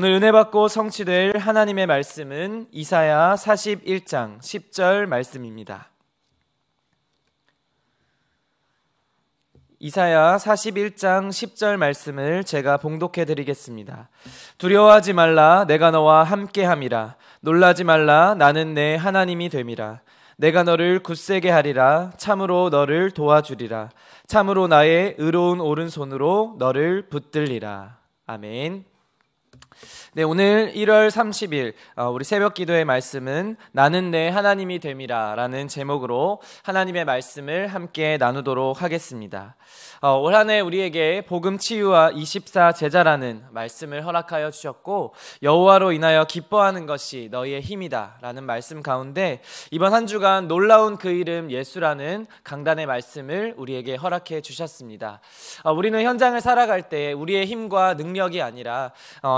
오늘 은혜 받고 성취될 하나님의 말씀은 이사야 41장 10절 말씀입니다. 이사야 41장 10절 말씀을 제가 봉독해 드리겠습니다. 두려워하지 말라 내가 너와 함께 함이라 놀라지 말라 나는 내 하나님이 됨이라 내가 너를 굳세게 하리라 참으로 너를 도와주리라 참으로 나의 의로운 오른손으로 너를 붙들리라 아멘. 네, 오늘 1월 30일 어, 우리 새벽 기도의 말씀은 나는 내 하나님이 됨이라라는 제목으로 하나님의 말씀을 함께 나누도록 하겠습니다. 어, 올한해 우리에게 복음 치유와 24 제자라는 말씀을 허락하여 주셨고 여호와로 인하여 기뻐하는 것이 너희의 힘이다라는 말씀 가운데 이번 한 주간 놀라운 그 이름 예수라는 강단의 말씀을 우리에게 허락해 주셨습니다. 어, 우리는 현장을 살아갈 때 우리의 힘과 능력이 아니라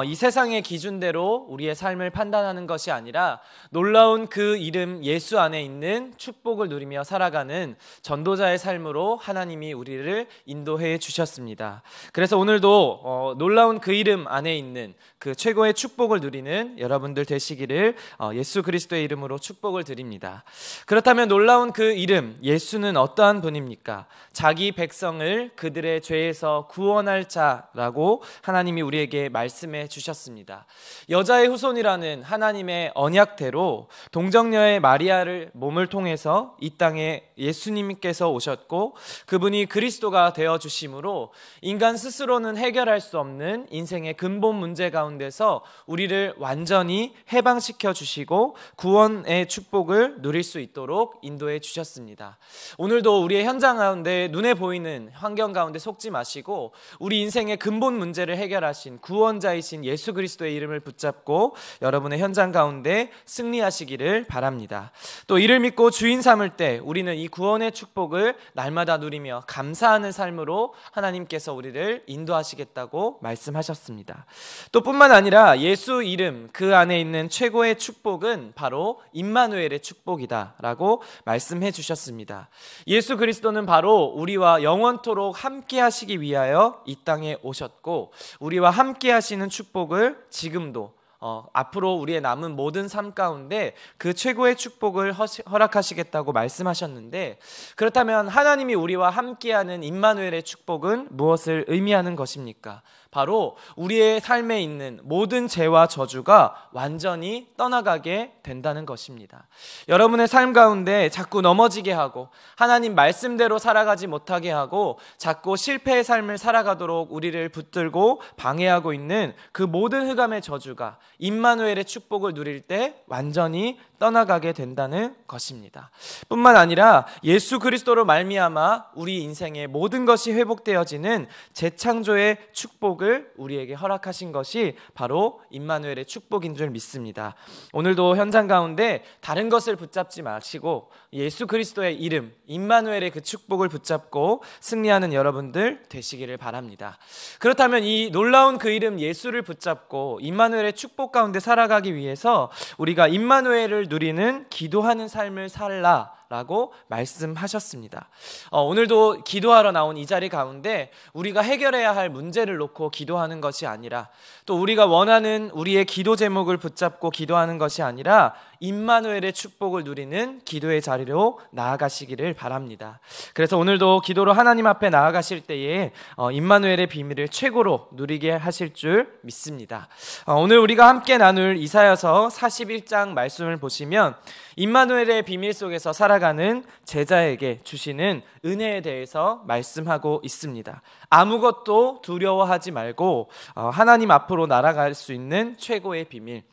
이 세상의 기준대로 우리의 삶을 판단하는 것이 아니라 놀라운 그 이름 예수 안에 있는 축복을 누리며 살아가는 전도자의 삶으로 하나님이 우리를 인도해 주셨습니다. 그래서 오늘도 어, 놀라운 그 이름 안에 있는 그 최고의 축복을 누리는 여러분들 되시기를 어, 예수 그리스도의 이름으로 축복을 드립니다. 그렇다면 놀라운 그 이름 예수는 어떠한 분입니까? 자기 백성을 그들의 죄에서 구원할 자라고 하나님이 우리에게 말씀해 주셨습니다. 있습니다. 여자의 후손이라는 하나님의 언약대로 동정녀의 마리아를 몸을 통해서 이 땅에 예수님께서 오셨고 그분이 그리스도가 되어 주심으로 인간 스스로는 해결할 수 없는 인생의 근본 문제 가운데서 우리를 완전히 해방시켜 주시고 구원의 축복을 누릴 수 있도록 인도해 주셨습니다. 오늘도 우리의 현장 가운데 눈에 보이는 환경 가운데 속지 마시고 우리 인생의 근본 문제를 해결하신 구원자이신 예수 그리스도 그리스도의 이름을 붙잡고 여러분의 현장 가운데 승리하시기를 바랍니다. 또 이를 믿고 주인 삼을 때 우리는 이 구원의 축복을 날마다 누리며 감사하는 삶으로 하나님께서 우리를 인도하시겠다고 말씀하셨습니다. 또 뿐만 아니라 예수 이름 그 안에 있는 최고의 축복은 바로 임마누엘의 축복이다라고 말씀해 주셨습니다. 예수 그리스도는 바로 우리와 영원토록 함께 하시기 위하여 이 땅에 오셨고 우리와 함께 하시는 축복을 지금도 어, 앞으로 우리의 남은 모든 삶 가운데 그 최고의 축복을 허시, 허락하시겠다고 말씀하셨는데 그렇다면 하나님이 우리와 함께하는 임마누엘의 축복은 무엇을 의미하는 것입니까? 바로 우리의 삶에 있는 모든 죄와 저주가 완전히 떠나가게 된다는 것입니다. 여러분의 삶 가운데 자꾸 넘어지게 하고 하나님 말씀대로 살아가지 못하게 하고 자꾸 실패의 삶을 살아가도록 우리를 붙들고 방해하고 있는 그 모든 흑암의 저주가 임마누엘의 축복을 누릴 때 완전히 떠나가게 된다는 것입니다. 뿐만 아니라 예수 그리스도로 말미암아 우리 인생의 모든 것이 회복되어지는 재창조의 축복 축복을 우리에게 허락하신 것이 바로 임마누엘의 축복인 줄 믿습니다. 오늘도 현장 가운데 다른 것을 붙잡지 마시고 예수 그리스도의 이름 임마누엘의 그 축복을 붙잡고 승리하는 여러분들 되시기를 바랍니다. 그렇다면 이 놀라운 그 이름 예수를 붙잡고 임마누엘의 축복 가운데 살아가기 위해서 우리가 임마누엘을 누리는 기도하는 삶을 살라 라고 말씀하셨습니다. 어, 오늘도 기도하러 나온 이 자리 가운데 우리가 해결해야 할 문제를 놓고 기도하는 것이 아니라 또 우리가 원하는 우리의 기도 제목을 붙잡고 기도하는 것이 아니라 임마누엘의 축복을 누리는 기도의 자리로 나아가시기를 바랍니다. 그래서 오늘도 기도로 하나님 앞에 나아가실 때에 어, 임마누엘의 비밀을 최고로 누리게 하실 줄 믿습니다. 어, 오늘 우리가 함께 나눌 이사여서 41장 말씀을 보시면 임마누엘의 비밀 속에서 살아가는 제자에게 주시는 은혜에 대해서 말씀하고 있습니다. 아무것도 두려워하지 말고 어, 하나님 앞으로 날아갈 수 있는 최고의 비밀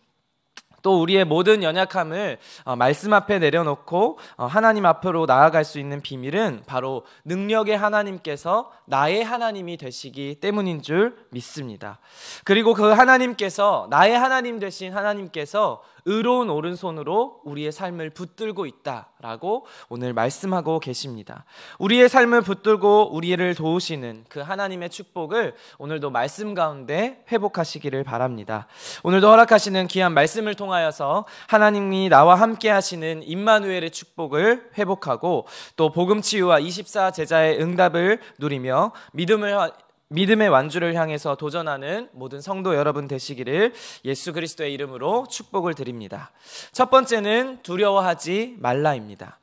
또 우리의 모든 연약함을 어, 말씀 앞에 내려놓고 어, 하나님 앞으로 나아갈 수 있는 비밀은 바로 능력의 하나님께서 나의 하나님이 되시기 때문인 줄 믿습니다. 그리고 그 하나님께서 나의 하나님 되신 하나님께서 의로운 오른손으로 우리의 삶을 붙들고 있다라고 오늘 말씀하고 계십니다. 우리의 삶을 붙들고 우리를 도우시는 그 하나님의 축복을 오늘도 말씀 가운데 회복하시기를 바랍니다. 오늘도 허락하시는 귀한 말씀을 통하여서 하나님이 나와 함께 하시는 임마누엘의 축복을 회복하고 또 복음 치유와 24 제자의 응답을 누리며 믿음을 믿음의 완주를 향해서 도전하는 모든 성도 여러분 되시기를 예수 그리스도의 이름으로 축복을 드립니다. 첫 번째는 두려워하지 말라입니다.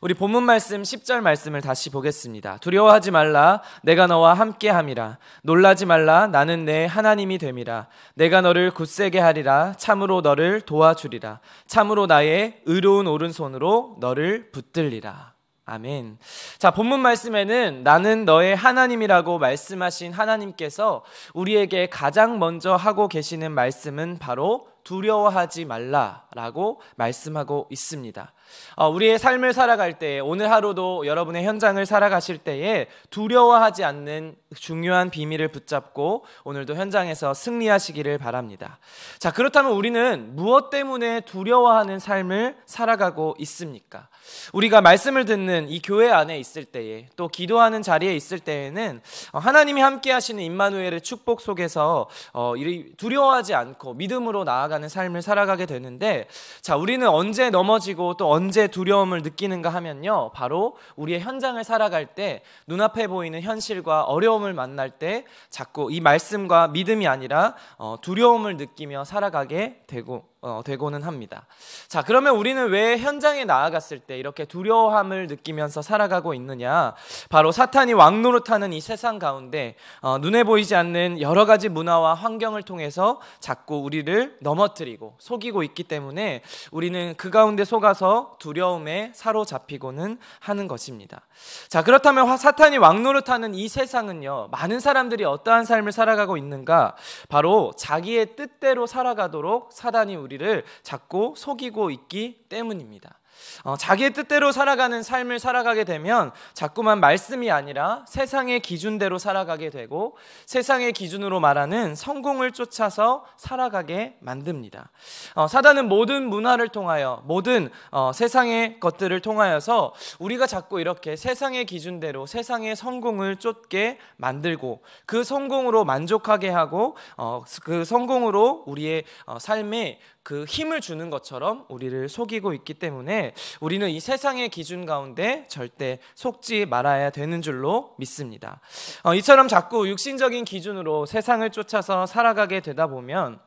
우리 본문 말씀 10절 말씀을 다시 보겠습니다. 두려워하지 말라 내가 너와 함께 함이라 놀라지 말라 나는 내 하나님이 됨이라 내가 너를 굳세게 하리라 참으로 너를 도와주리라 참으로 나의 의로운 오른손으로 너를 붙들리라. 아멘. 자, 본문 말씀에는 나는 너의 하나님이라고 말씀하신 하나님께서 우리에게 가장 먼저 하고 계시는 말씀은 바로 두려워하지 말라라고 말씀하고 있습니다. 어, 우리의 삶을 살아갈 때 오늘 하루도 여러분의 현장을 살아가실 때에 두려워하지 않는 중요한 비밀을 붙잡고 오늘도 현장에서 승리하시기를 바랍니다. 자, 그렇다면 우리는 무엇 때문에 두려워하는 삶을 살아가고 있습니까? 우리가 말씀을 듣는 이 교회 안에 있을 때에 또 기도하는 자리에 있을 때에는 어, 하나님이 함께 하시는 임마누엘의 축복 속에서 어, 두려워하지 않고 믿음으로 나아가는 삶을 살아가게 되는데 자, 우리는 언제 넘어지고 또 언제 두려움을 느끼는가 하면요. 바로 우리의 현장을 살아갈 때 눈앞에 보이는 현실과 어려움을 만날 때 자꾸 이 말씀과 믿음이 아니라 어, 두려움을 느끼며 살아가게 되고 어, 되고는 합니다. 자, 그러면 우리는 왜 현장에 나아갔을 때 이렇게 두려움을 느끼면서 살아가고 있느냐? 바로 사탄이 왕노릇하는 이 세상 가운데 어, 눈에 보이지 않는 여러 가지 문화와 환경을 통해서 자꾸 우리를 넘어뜨리고 속이고 있기 때문에 우리는 그 가운데 속아서 두려움에 사로잡히고는 하는 것입니다. 자, 그렇다면 사탄이 왕노릇하는 이 세상은요, 많은 사람들이 어떠한 삶을 살아가고 있는가? 바로 자기의 뜻대로 살아가도록 사단이 우리 우리를 자꾸 속이고 있기 때문입니다. 어, 자기의 뜻대로 살아가는 삶을 살아가게 되면 자꾸만 말씀이 아니라 세상의 기준대로 살아가게 되고 세상의 기준으로 말하는 성공을 쫓아서 살아가게 만듭니다. 어, 사단은 모든 문화를 통하여 모든 어, 세상의 것들을 통하여서 우리가 자꾸 이렇게 세상의 기준대로 세상의 성공을 쫓게 만들고 그 성공으로 만족하게 하고 어, 그 성공으로 우리의 어, 삶에 그 힘을 주는 것처럼 우리를 속이고 있기 때문에 우리는 이 세상의 기준 가운데 절대 속지 말아야 되는 줄로 믿습니다. 어, 이처럼 자꾸 육신적인 기준으로 세상을 쫓아서 살아가게 되다 보면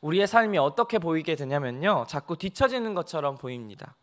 우리의 삶이 어떻게 보이게 되냐면요. 자꾸 뒤처지는 것처럼 보입니다.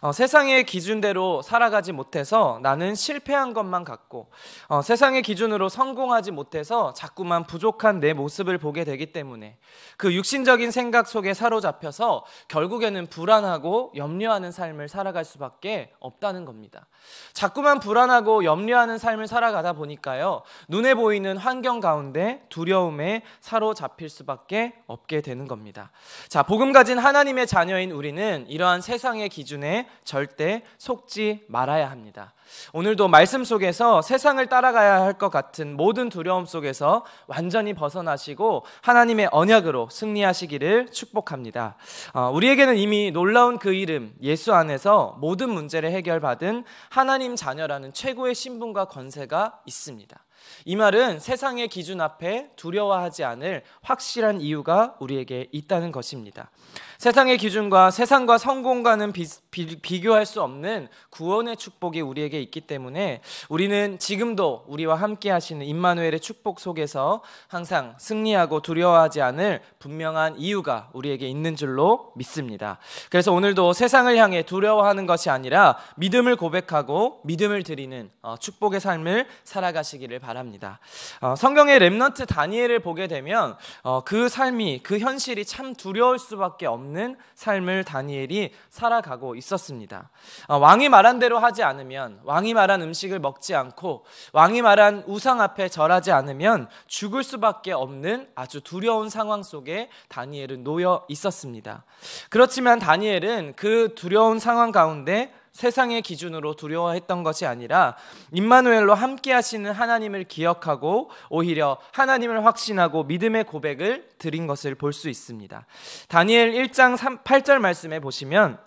어, 세상의 기준대로 살아가지 못해서 나는 실패한 것만 같고 어, 세상의 기준으로 성공하지 못해서 자꾸만 부족한 내 모습을 보게 되기 때문에 그 육신적인 생각 속에 사로잡혀서 결국에는 불안하고 염려하는 삶을 살아갈 수밖에 없다는 겁니다. 자꾸만 불안하고 염려하는 삶을 살아가다 보니까요. 눈에 보이는 환경 가운데 두려움에 사로잡힐 수밖에 없게 되는 겁니다. 자, 복음 가진 하나님의 자녀인 우리는 이러한 세상의 기준에 절대 속지 말아야 합니다. 오늘도 말씀 속에서 세상을 따라가야 할 것 같은 모든 두려움 속에서 완전히 벗어나시고 하나님의 언약으로 승리하시기를 축복합니다. 어, 우리에게는 이미 놀라운 그 이름 예수 안에서 모든 문제를 해결받은 하나님 자녀라는 최고의 신분과 권세가 있습니다. 이 말은 세상의 기준 앞에 두려워하지 않을 확실한 이유가 우리에게 있다는 것입니다. 세상의 기준과 세상과 성공과는 비, 비 교할수 없는 구원의 축복이 우리에게 있기 때문에 우리는 지금도 우리와 함께 하시는 임마누엘의 축복 속에서 항상 승리하고 두려워하지 않을 분명한 이유가 우리에게 있는 줄로 믿습니다. 그래서 오늘도 세상을 향해 두려워하는 것이 아니라 믿음을 고백하고 믿음을 드리는 어, 축복의 삶을 살아가시기를 바랍니다. 바랍니다. 어, 성경의 렘넌트 다니엘을 보게 되면 어, 그 삶이 그 현실이 참 두려울 수밖에 없는 삶을 다니엘이 살아가고 있었습니다. 어, 왕이 말한 대로 하지 않으면 왕이 말한 음식을 먹지 않고 왕이 말한 우상 앞에 절하지 않으면 죽을 수밖에 없는 아주 두려운 상황 속에 다니엘은 놓여 있었습니다. 그렇지만 다니엘은 그 두려운 상황 가운데 세상의 기준으로 두려워했던 것이 아니라 임마누엘로 함께 하시는 하나님을 기억하고 오히려 하나님을 확신하고 믿음의 고백을 드린 것을 볼 수 있습니다. 다니엘 1장 3, 8절 말씀에 보시면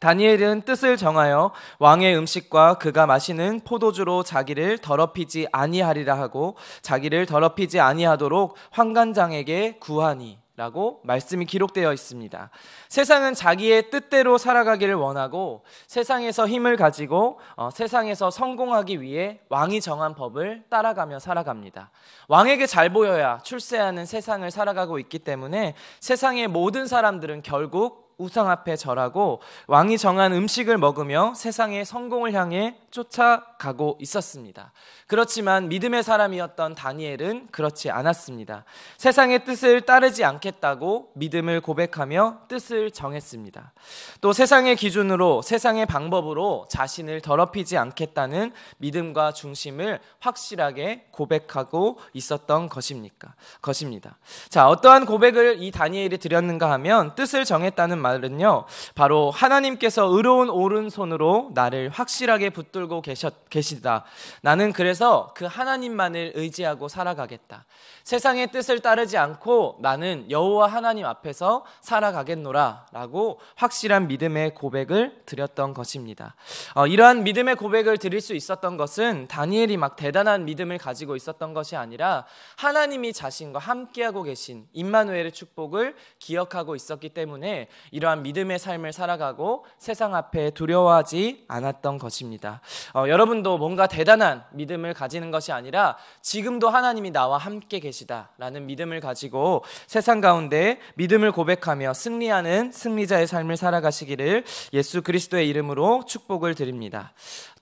다니엘은 뜻을 정하여 왕의 음식과 그가 마시는 포도주로 자기를 더럽히지 아니하리라 하고 자기를 더럽히지 아니하도록 환관장에게 구하니 라고 말씀이 기록되어 있습니다. 세상은 자기의 뜻대로 살아가기를 원하고 세상에서 힘을 가지고 어, 세상에서 성공하기 위해 왕이 정한 법을 따라가며 살아갑니다. 왕에게 잘 보여야 출세하는 세상을 살아가고 있기 때문에 세상의 모든 사람들은 결국 우상 앞에 절하고 왕이 정한 음식을 먹으며 세상의 성공을 향해 쫓아가고 있었습니다. 그렇지만 믿음의 사람이었던 다니엘은 그렇지 않았습니다. 세상의 뜻을 따르지 않겠다고 믿음을 고백하며 뜻을 정했습니다. 또 세상의 기준으로 세상의 방법으로 자신을 더럽히지 않겠다는 믿음과 중심을 확실하게 고백하고 있었던 것입니까? 것입니다. 자, 어떠한 고백을 이 다니엘이 드렸는가 하면 뜻을 정했다는 말 말은요, 바로 하나님께서 의로운 오른손으로 나를 확실하게 붙들고 계셨, 계시다. 나는 그래서 그 하나님만을 의지하고 살아가겠다. 세상의 뜻을 따르지 않고 나는 여호와 하나님 앞에서 살아가겠노라. 라고 확실한 믿음의 고백을 드렸던 것입니다. 어, 이러한 믿음의 고백을 드릴 수 있었던 것은 다니엘이 막 대단한 믿음을 가지고 있었던 것이 아니라 하나님이 자신과 함께하고 계신 임마누엘의 축복을 기억하고 있었기 때문에 이러한 믿음의 삶을 살아가고 세상 앞에 두려워하지 않았던 것입니다. 어, 여러분도 뭔가 대단한 믿음을 가지는 것이 아니라 지금도 하나님이 나와 함께 계시다라는 믿음을 가지고 세상 가운데 믿음을 고백하며 승리하는 승리자의 삶을 살아가시기를 예수 그리스도의 이름으로 축복을 드립니다.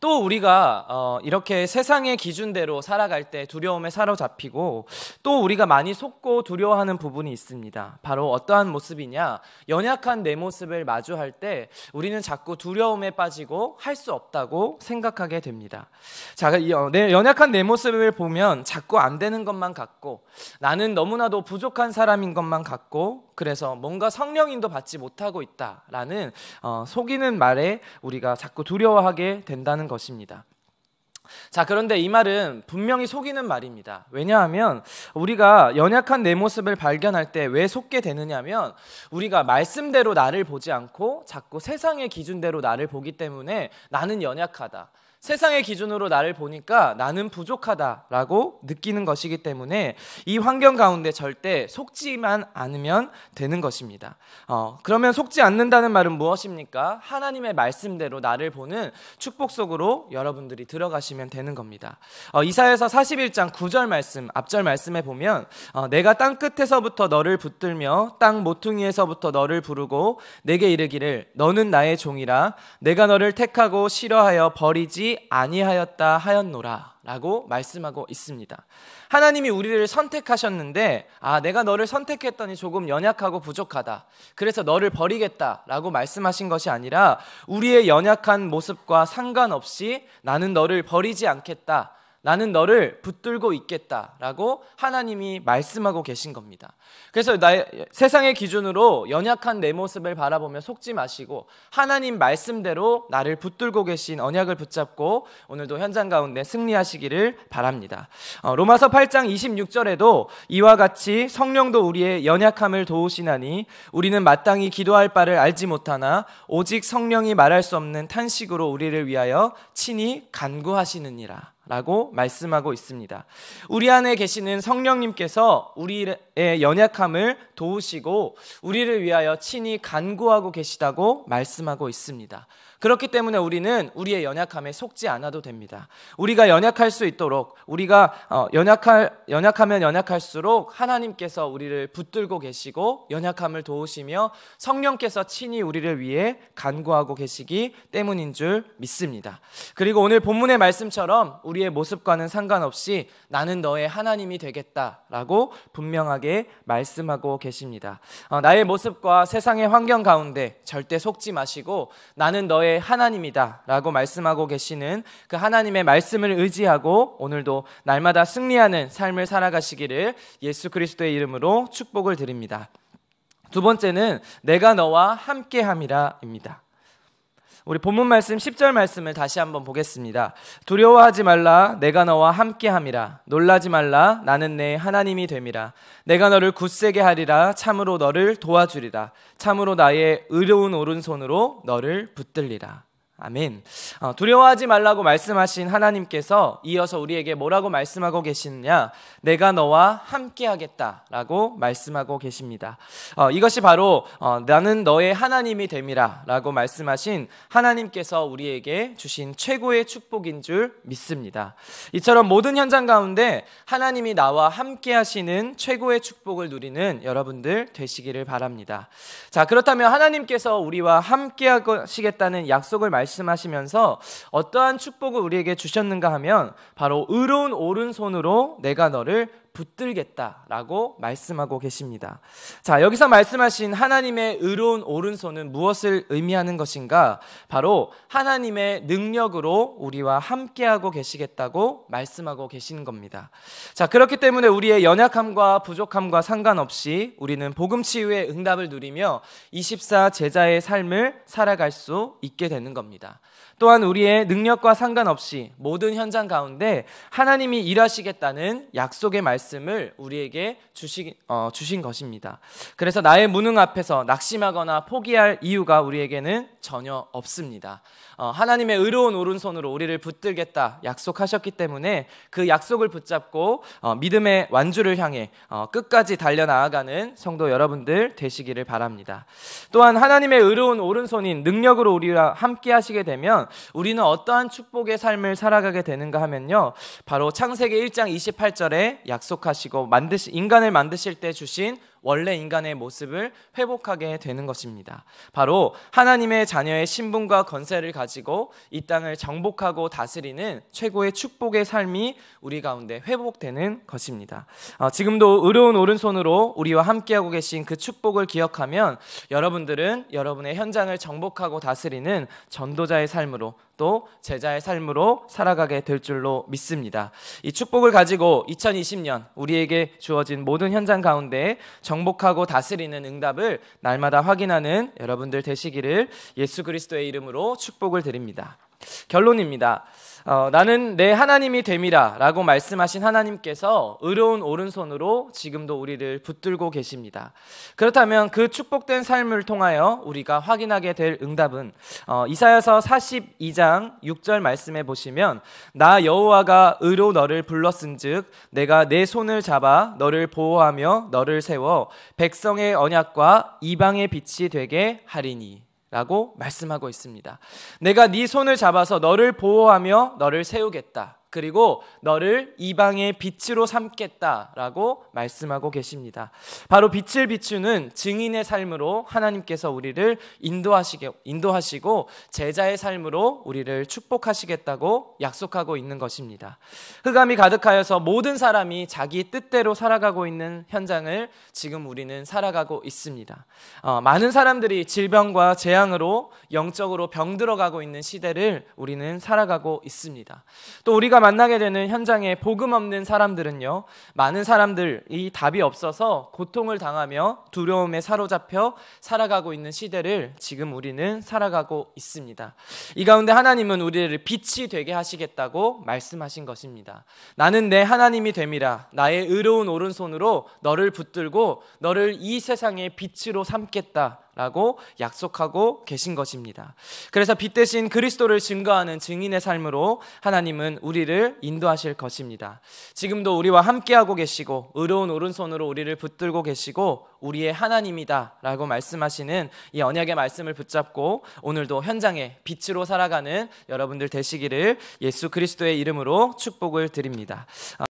또 우리가 어, 이렇게 세상의 기준대로 살아갈 때 두려움에 사로잡히고 또 우리가 많이 속고 두려워하는 부분이 있습니다. 바로 어떠한 모습이냐? 연약한 내 모습을 마주할 때 우리는 자꾸 두려움에 빠지고 할 수 없다고 생각하게 됩니다. 자, 어, 연약한 내 모습을 보면 자꾸 안 되는 것만 같고 나는 너무나도 부족한 사람인 것만 같고 그래서 뭔가 성령인도 받지 못하고 있다라는 어, 속이는 말에 우리가 자꾸 두려워하게 된다는 것입니다. 자, 그런데 이 말은 분명히 속이는 말입니다. 왜냐하면 우리가 연약한 내 모습을 발견할 때 왜 속게 되느냐면 우리가 말씀대로 나를 보지 않고 자꾸 세상의 기준대로 나를 보기 때문에 나는 연약하다. 세상의 기준으로 나를 보니까 나는 부족하다라고 느끼는 것이기 때문에 이 환경 가운데 절대 속지만 않으면 되는 것입니다. 어, 그러면 속지 않는다는 말은 무엇입니까? 하나님의 말씀대로 나를 보는 축복 속으로 여러분들이 들어가시면 되는 겁니다. 어, 이사에서 41장 9절 말씀, 앞절 말씀에 보면 어, 내가 땅 끝에서부터 너를 붙들며 땅 모퉁이에서부터 너를 부르고 내게 이르기를 너는 나의 종이라 내가 너를 택하고 싫어하여 버리지 아니하였다 하였노라라고 말씀하고 있습니다. 하나님이 우리를 선택하셨는데 아 내가 너를 선택했더니 조금 연약하고 부족하다. 그래서 너를 버리겠다라고 말씀하신 것이 아니라 우리의 연약한 모습과 상관없이 나는 너를 버리지 않겠다. 나는 너를 붙들고 있겠다라고 하나님이 말씀하고 계신 겁니다. 그래서 나의, 세상의 기준으로 연약한 내 모습을 바라보며 속지 마시고 하나님 말씀대로 나를 붙들고 계신 언약을 붙잡고 오늘도 현장 가운데 승리하시기를 바랍니다. 어, 로마서 8장 26절에도 이와 같이 성령도 우리의 연약함을 도우시나니 우리는 마땅히 기도할 바를 알지 못하나 오직 성령이 말할 수 없는 탄식으로 우리를 위하여 친히 간구하시느니라. 라고 말씀하고 있습니다. 우리 안에 계시는 성령님께서 우리의 연약함을 도우시고 우리를 위하여 친히 간구하고 계시다고 말씀하고 있습니다. 그렇기 때문에 우리는 우리의 연약함에 속지 않아도 됩니다. 우리가 연약할 수 있도록 우리가 어, 연약할 연약하면 연약할수록 하나님께서 우리를 붙들고 계시고 연약함을 도우시며 성령께서 친히 우리를 위해 간구하고 계시기 때문인 줄 믿습니다. 그리고 오늘 본문의 말씀처럼 우리의 모습과는 상관없이 나는 너의 하나님이 되겠다라고 분명하게 말씀하고 계십니다. 어, 나의 모습과 세상의 환경 가운데 절대 속지 마시고 나는 너의 너의 하나님이다 라고 말씀하고 계시는 그 하나님의 말씀을 의지하고 오늘도 날마다 승리하는 삶을 살아가시기를 예수 그리스도의 이름으로 축복을 드립니다. 두 번째는 내가 너와 함께함이라입니다. 우리 본문 말씀 10절 말씀을 다시 한번 보겠습니다. 두려워하지 말라 내가 너와 함께 함이라 놀라지 말라 나는 내 하나님이 됨이라 내가 너를 굳세게 하리라 참으로 너를 도와주리라 참으로 나의 의로운 오른손으로 너를 붙들리라. 아멘. 어, 두려워하지 말라고 말씀하신 하나님께서 이어서 우리에게 뭐라고 말씀하고 계시느냐? 내가 너와 함께하겠다라고 말씀하고 계십니다. 어, 이것이 바로 어, 나는 너의 하나님이 됨이라라고 말씀하신 하나님께서 우리에게 주신 최고의 축복인 줄 믿습니다. 이처럼 모든 현장 가운데 하나님이 나와 함께하시는 최고의 축복을 누리는 여러분들 되시기를 바랍니다. 자 그렇다면 하나님께서 우리와 함께하시겠다는 약속을 말씀 말씀하시면서 어떠한 축복을 우리에게 주셨는가 하면 바로 의로운 오른손으로 내가 너를 붙들겠다라고 말씀하고 계십니다. 자, 여기서 말씀하신 하나님의 의로운 오른손은 무엇을 의미하는 것인가? 바로 하나님의 능력으로 우리와 함께하고 계시겠다고 말씀하고 계시는 겁니다. 자, 그렇기 때문에 우리의 연약함과 부족함과 상관없이 우리는 복음 치유의 응답을 누리며 24 제자의 삶을 살아갈 수 있게 되는 겁니다. 또한 우리의 능력과 상관없이 모든 현장 가운데 하나님이 일하시겠다는 약속의 말씀을 우리에게 주시, 어, 주신 것입니다. 그래서 나의 무능 앞에서 낙심하거나 포기할 이유가 우리에게는 전혀 없습니다. 어, 하나님의 의로운 오른손으로 우리를 붙들겠다 약속하셨기 때문에 그 약속을 붙잡고 어, 믿음의 완주를 향해 어, 끝까지 달려 나아가는 성도 여러분들 되시기를 바랍니다. 또한 하나님의 의로운 오른손인 능력으로 우리와 함께 하시게 되면 우리는 어떠한 축복의 삶을 살아가게 되는가 하면요. 바로 창세기 1장 28절에 약속하시고 만드시 인간을 만드실 때 주신 원래 인간의 모습을 회복하게 되는 것입니다. 바로 하나님의 자녀의 신분과 권세를 가지고 이 땅을 정복하고 다스리는 최고의 축복의 삶이 우리 가운데 회복되는 것입니다. 어, 지금도 의로운 오른손으로 우리와 함께하고 계신 그 축복을 기억하면 여러분들은 여러분의 현장을 정복하고 다스리는 전도자의 삶으로 또 제자의 삶으로 살아가게 될 줄로 믿습니다. 이 축복을 가지고 2020년 우리에게 주어진 모든 현장 가운데 정복하고 다스리는 응답을 날마다 확인하는 여러분들 되시기를 예수 그리스도의 이름으로 축복을 드립니다. 결론입니다. 어, 나는 내 하나님이 됨이라라고 말씀하신 하나님께서 의로운 오른손으로 지금도 우리를 붙들고 계십니다. 그렇다면 그 축복된 삶을 통하여 우리가 확인하게 될 응답은 어, 이사야서 42장 6절 말씀에 보시면 나 여호와가 의로 너를 불렀은즉 내가 내 손을 잡아 너를 보호하며 너를 세워 백성의 언약과 이방의 빛이 되게 하리니 라고 말씀하고 있습니다. 내가 네 손을 잡아서 너를 보호하며 너를 세우겠다. 그리고 너를 이방의 빛으로 삼겠다라고 말씀하고 계십니다. 바로 빛을 비추는 증인의 삶으로 하나님께서 우리를 인도하시게 인도하시고 제자의 삶으로 우리를 축복하시겠다고 약속하고 있는 것입니다. 흑암이 가득하여서 모든 사람이 자기 뜻대로 살아가고 있는 현장을 지금 우리는 살아가고 있습니다. 어, 많은 사람들이 질병과 재앙으로 영적으로 병들어가고 있는 시대를 우리는 살아가고 있습니다. 또 우리가 만나게 되는 현장에 복음 없는 사람들은요, 많은 사람들이 답이 없어서 고통을 당하며 두려움에 사로잡혀 살아가고 있는 시대를 지금 우리는 살아가고 있습니다. 이 가운데 하나님은 우리를 빛이 되게 하시겠다고 말씀하신 것입니다. 나는 내 하나님이 됨이라 나의 의로운 오른손으로 너를 붙들고 너를 이 세상의 빛으로 삼겠다. 라고 약속하고 계신 것입니다. 그래서 빛 대신 그리스도를 증거하는 증인의 삶으로 하나님은 우리를 인도하실 것입니다. 지금도 우리와 함께하고 계시고, 의로운 오른손으로 우리를 붙들고 계시고, 우리의 하나님이다 라고 말씀하시는 이 언약의 말씀을 붙잡고 오늘도 현장에 빛으로 살아가는 여러분들 되시기를 예수 그리스도의 이름으로 축복을 드립니다.